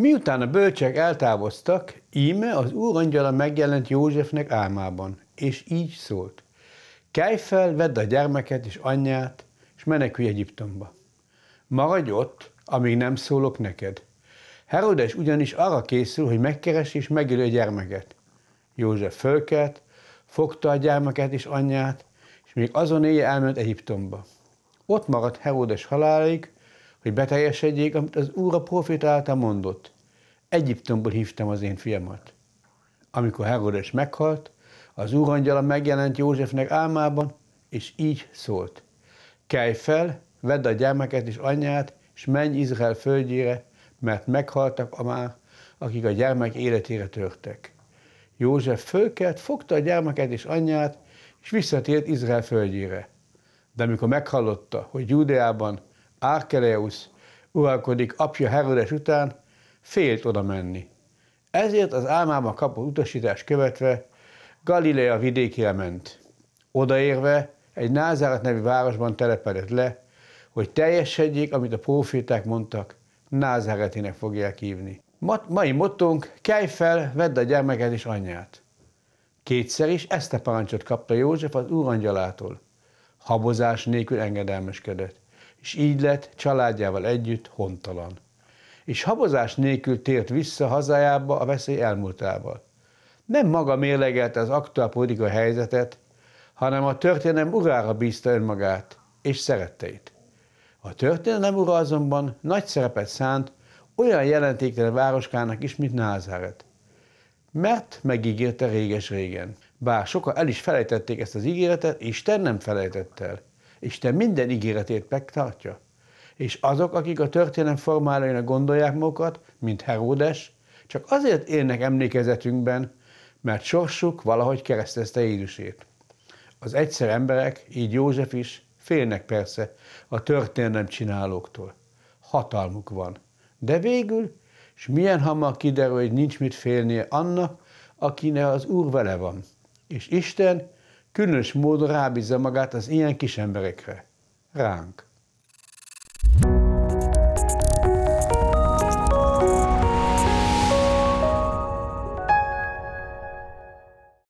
Miután a bölcsek eltávoztak, íme az úr angyala megjelent Józsefnek álmában, és így szólt. Kelj fel, vedd a gyermeket és anyját, és menekülj Egyiptomba. Maradj ott, amíg nem szólok neked. Herodes ugyanis arra készül, hogy megkeres és megölő a gyermeket. József fölkelt, fogta a gyermeket és anyját, és még azon éjjel elment Egyiptomba. Ott maradt Herodes halálig, hogy beteljesedjék, amit az Úr a profét által mondott. Egyiptomból hívtam az én fiamat. Amikor Herodes meghalt, az úr angyala megjelent Józsefnek álmában, és így szólt. Kelj fel, vedd a gyermeket és anyját, és menj Izrael földjére, mert meghaltak a már, akik a gyermek életére törtek. József fölkelt, fogta a gyermeket és anyját, és visszatért Izrael földjére. De amikor meghallotta, hogy Júdeában Árkeleusz uralkodik apja Herodes után, félt oda menni. Ezért az álmában kapott utasítás követve Galilea vidékére ment. Odaérve egy Názáret nevű városban telepedett le, hogy teljesedjék, amit a proféták mondtak, Názáretének fogják hívni. Ma, mai mottunk, kelj fel, vedd a gyermeket és anyját. Kétszer is ezt a parancsot kapta József az úrangyalától. Habozás nélkül engedelmeskedett és így lett családjával együtt hontalan. És habozás nélkül tért vissza hazájába a veszély elmúltával. Nem maga mérlegelte az aktuál politikai helyzetet, hanem a történelem urára bízta önmagát és szeretteit. A történelem ura azonban nagy szerepet szánt olyan jelentéktelen városkának is, mint Názáret. Mert megígérte réges-régen. Bár sokan el is felejtették ezt az ígéretet, Isten nem felejtett el. Isten minden ígéretét megtartja. És azok, akik a történelem formálainak gondolják magukat, mint Heródes, csak azért élnek emlékezetünkben, mert sorsuk valahogy keresztezte Jézusét. Az egyszer emberek, így József is, félnek persze a történelem csinálóktól. Hatalmuk van. De végül, és milyen hamar kiderül, hogy nincs mit félnie annak, akinek az Úr vele van. És Isten különös módon rábízza magát az ilyen kis emberekre, ránk.